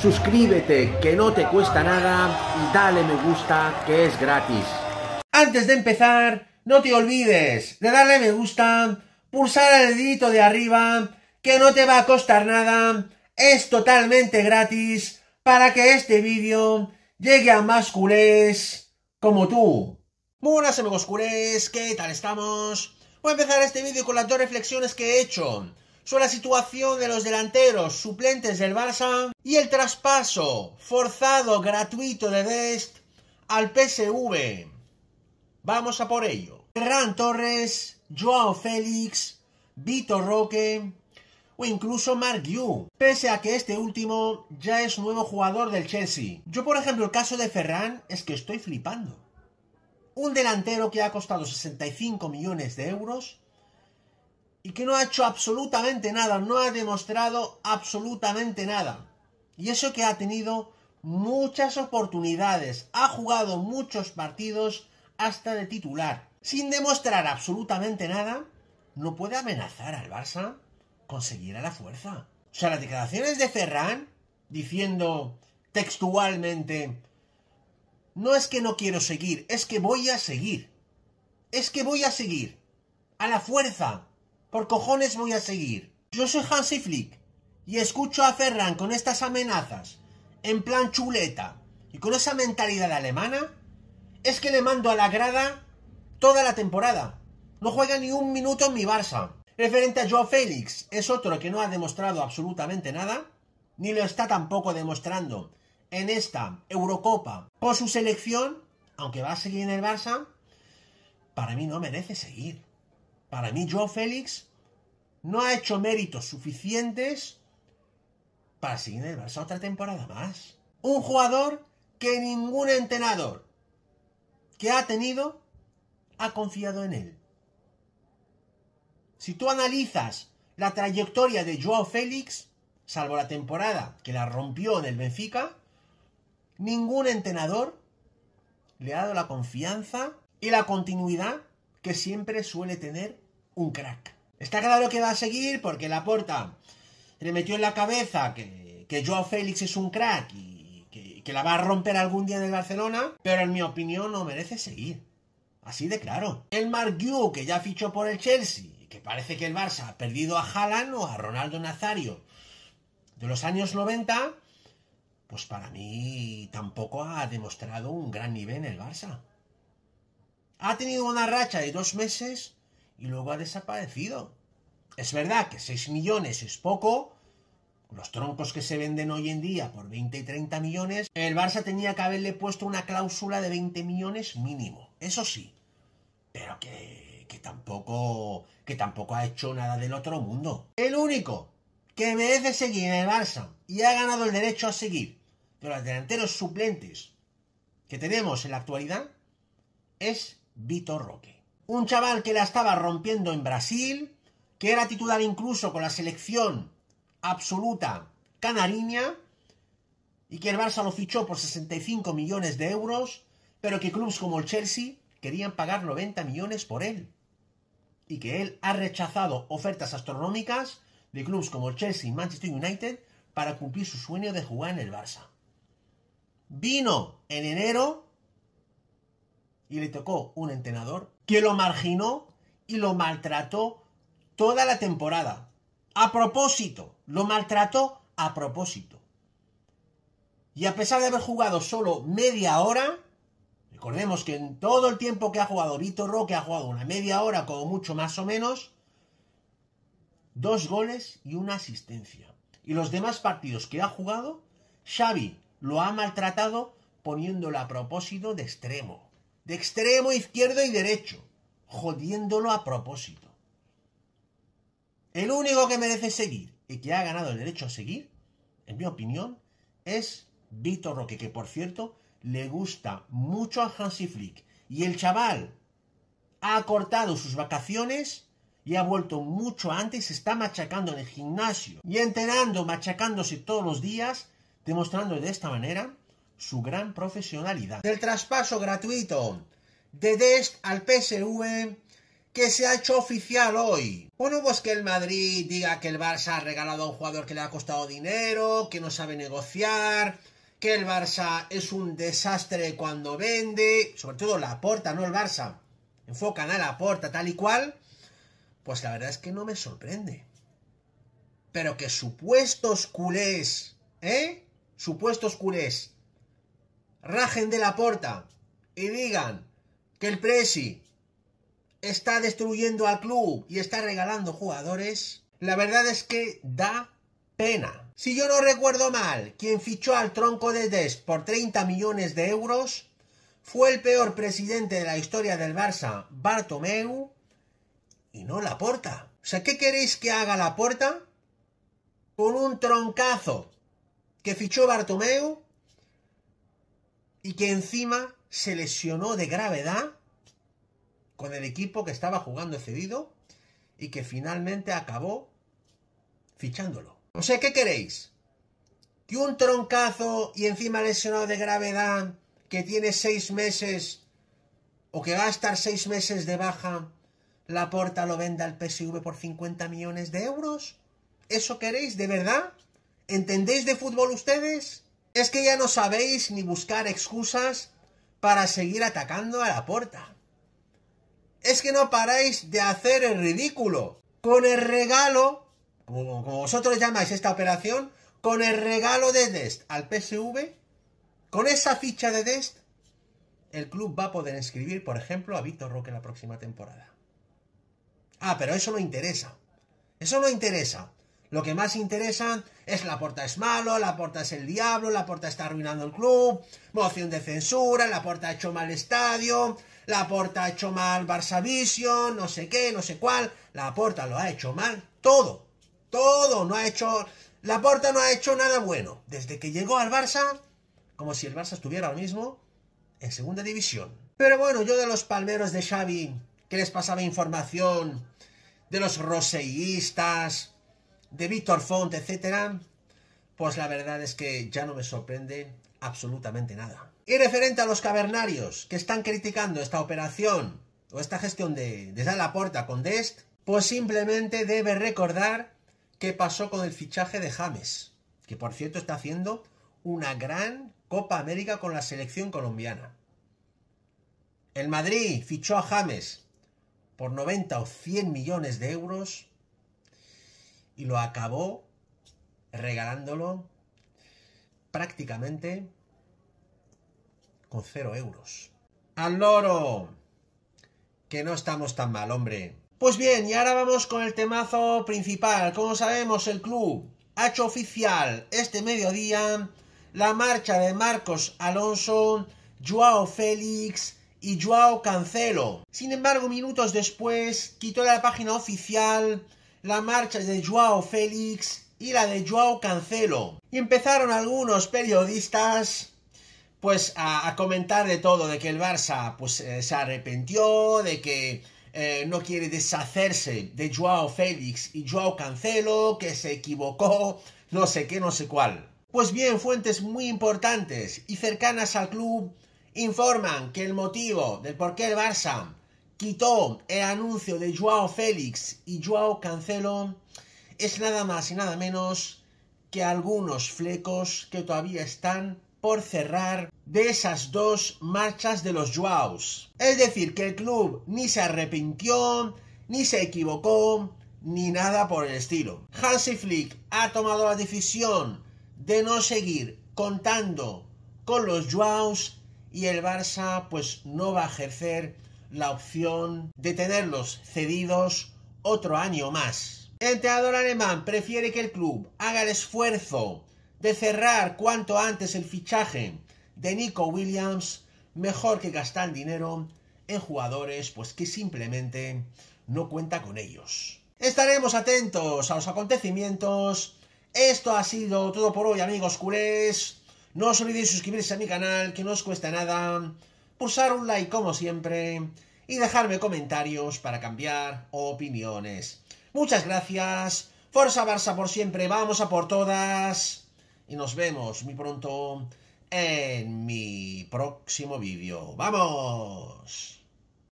suscríbete que no te cuesta nada y dale me gusta que es gratis. Antes de empezar, no te olvides de darle me gusta, pulsar el dedito de arriba, que no te va a costar nada, es totalmente gratis para que este vídeo llegue a más culés como tú. Buenas amigos culés, ¿qué tal estamos? Voy a empezar este vídeo con las dos reflexiones que he hecho sobre la situación de los delanteros suplentes del Barça y el traspaso forzado gratuito de Dest al PSV. Vamos a por ello. Ferran Torres, Joao Félix, Vitor Roque o incluso Mark Yu, pese a que este último ya es nuevo jugador del Chelsea. Yo, por ejemplo, el caso de Ferran es que estoy flipando. Un delantero que ha costado 65 millones de euros y que no ha hecho absolutamente nada, no ha demostrado absolutamente nada. Y eso que ha tenido muchas oportunidades, ha jugado muchos partidos hasta de titular. Sin demostrar absolutamente nada, no puede amenazar al Barça conseguir a la fuerza. O sea, las declaraciones de Ferran diciendo textualmente, no es que no quiero seguir, es que voy a seguir. Es que voy a seguir. A la fuerza. Por cojones voy a seguir. Yo soy Hansi Flick y escucho a Ferran con estas amenazas, en plan chuleta, y con esa mentalidad alemana, es que le mando a la grada toda la temporada. No juega ni un minuto en mi Barça. Referente a Joao Félix, es otro que no ha demostrado absolutamente nada, ni lo está tampoco demostrando en esta Eurocopa por su selección, aunque va a seguir en el Barça, para mí no merece seguir. Para mí, Joe Félix no ha hecho méritos suficientes para seguir en el otra temporada más. Un jugador que ningún entrenador que ha tenido ha confiado en él. Si tú analizas la trayectoria de Joao Félix, salvo la temporada que la rompió en el Benfica, ningún entrenador le ha dado la confianza y la continuidad que siempre suele tener un crack. Está claro que va a seguir porque Laporta le metió en la cabeza que, que Joao Félix es un crack y que, la va a romper algún día en el Barcelona, pero en mi opinión no merece seguir. Así de claro. El Mark que ya fichó por el Chelsea, que parece que el Barça ha perdido a Haaland o a Ronaldo Nazario de los años 90, pues para mí tampoco ha demostrado un gran nivel en el Barça ha tenido una racha de dos meses y luego ha desaparecido. Es verdad que 6 millones es poco, los troncos que se venden hoy en día por 20 y 30 millones, el Barça tenía que haberle puesto una cláusula de 20 millones mínimo, eso sí, pero que, tampoco, que tampoco ha hecho nada del otro mundo. El único que merece seguir en el Barça y ha ganado el derecho a seguir de los delanteros suplentes que tenemos en la actualidad es Vitor Roque. Un chaval que la estaba rompiendo en Brasil, que era titular incluso con la selección absoluta canariña, y que el Barça lo fichó por 65 millones de euros, pero que clubes como el Chelsea querían pagar 90 millones por él. Y que él ha rechazado ofertas astronómicas de clubes como el Chelsea y Manchester United para cumplir su sueño de jugar en el Barça. Vino en enero y le tocó un entrenador que lo marginó y lo maltrató toda la temporada. A propósito, lo maltrató a propósito. Y a pesar de haber jugado solo media hora, recordemos que en todo el tiempo que ha jugado Vitor Roque ha jugado una media hora como mucho más o menos, dos goles y una asistencia. Y los demás partidos que ha jugado, Xavi lo ha maltratado poniéndolo a propósito de extremo de extremo izquierdo y derecho, jodiéndolo a propósito. El único que merece seguir y que ha ganado el derecho a seguir, en mi opinión, es Víctor Roque, que por cierto le gusta mucho a Hansi Flick. Y el chaval ha cortado sus vacaciones y ha vuelto mucho antes, se está machacando en el gimnasio y enterando, machacándose todos los días, demostrando de esta manera su gran profesionalidad. Del traspaso gratuito de Dest al PSV que se ha hecho oficial hoy. Bueno, pues que el Madrid diga que el Barça ha regalado a un jugador que le ha costado dinero, que no sabe negociar, que el Barça es un desastre cuando vende, sobre todo la porta, no el Barça. Enfocan a la porta tal y cual, pues la verdad es que no me sorprende. Pero que supuestos culés, ¿eh? Supuestos culés rajen de la porta y digan que el Presi está destruyendo al club y está regalando jugadores, la verdad es que da pena. Si yo no recuerdo mal, quien fichó al tronco de Des por 30 millones de euros fue el peor presidente de la historia del Barça, Bartomeu, y no la porta. O sea, ¿qué queréis que haga la puerta Con un troncazo que fichó Bartomeu y que encima se lesionó de gravedad con el equipo que estaba jugando cedido y que finalmente acabó fichándolo. O sea, ¿qué queréis? ¿Que un troncazo y encima lesionado de gravedad que tiene seis meses o que va a estar seis meses de baja, la porta lo venda al PSV por 50 millones de euros? ¿Eso queréis de verdad? ¿Entendéis de fútbol ustedes? Es que ya no sabéis ni buscar excusas para seguir atacando a la puerta. Es que no paráis de hacer el ridículo. Con el regalo, como, vosotros llamáis esta operación, con el regalo de Dest al PSV, con esa ficha de Dest, el club va a poder inscribir, por ejemplo, a Víctor Roque la próxima temporada. Ah, pero eso no interesa. Eso no interesa. Lo que más interesa es la puerta es malo, la puerta es el diablo, la puerta está arruinando el club, moción de censura, la puerta ha hecho mal estadio, la porta ha hecho mal Barça Vision, no sé qué, no sé cuál, la porta lo ha hecho mal, todo, todo, no ha hecho, la porta no ha hecho nada bueno. Desde que llegó al Barça, como si el Barça estuviera lo mismo en segunda división. Pero bueno, yo de los palmeros de Xavi, que les pasaba información, de los roseístas, de Víctor Font, etcétera, pues la verdad es que ya no me sorprende absolutamente nada. Y referente a los cavernarios que están criticando esta operación o esta gestión de, de la puerta con Dest, pues simplemente debe recordar qué pasó con el fichaje de James, que por cierto está haciendo una gran Copa América con la selección colombiana. El Madrid fichó a James por 90 o 100 millones de euros y lo acabó regalándolo prácticamente con cero euros. ¡Al loro! Que no estamos tan mal, hombre. Pues bien, y ahora vamos con el temazo principal. Como sabemos, el club ha hecho oficial este mediodía la marcha de Marcos Alonso, Joao Félix y Joao Cancelo. Sin embargo, minutos después quitó de la página oficial la marcha de Joao Félix y la de Joao Cancelo. Y empezaron algunos periodistas pues a, comentar de todo, de que el Barça pues eh, se arrepintió, de que eh, no quiere deshacerse de Joao Félix y Joao Cancelo, que se equivocó, no sé qué, no sé cuál. Pues bien, fuentes muy importantes y cercanas al club informan que el motivo del por qué el Barça quitó el anuncio de Joao Félix y Joao Cancelo es nada más y nada menos que algunos flecos que todavía están por cerrar de esas dos marchas de los Joaos. Es decir, que el club ni se arrepintió, ni se equivocó, ni nada por el estilo. Hansi Flick ha tomado la decisión de no seguir contando con los Joaos y el Barça pues no va a ejercer la opción de tenerlos cedidos otro año más. El entrenador alemán prefiere que el club haga el esfuerzo de cerrar cuanto antes el fichaje de Nico Williams, mejor que gastar dinero en jugadores pues que simplemente no cuenta con ellos. Estaremos atentos a los acontecimientos. Esto ha sido todo por hoy, amigos culés. No os olvidéis suscribirse a mi canal, que no os cuesta nada pulsar un like como siempre y dejarme comentarios para cambiar opiniones. Muchas gracias, Fuerza Barça por siempre, vamos a por todas y nos vemos muy pronto en mi próximo vídeo. ¡Vamos!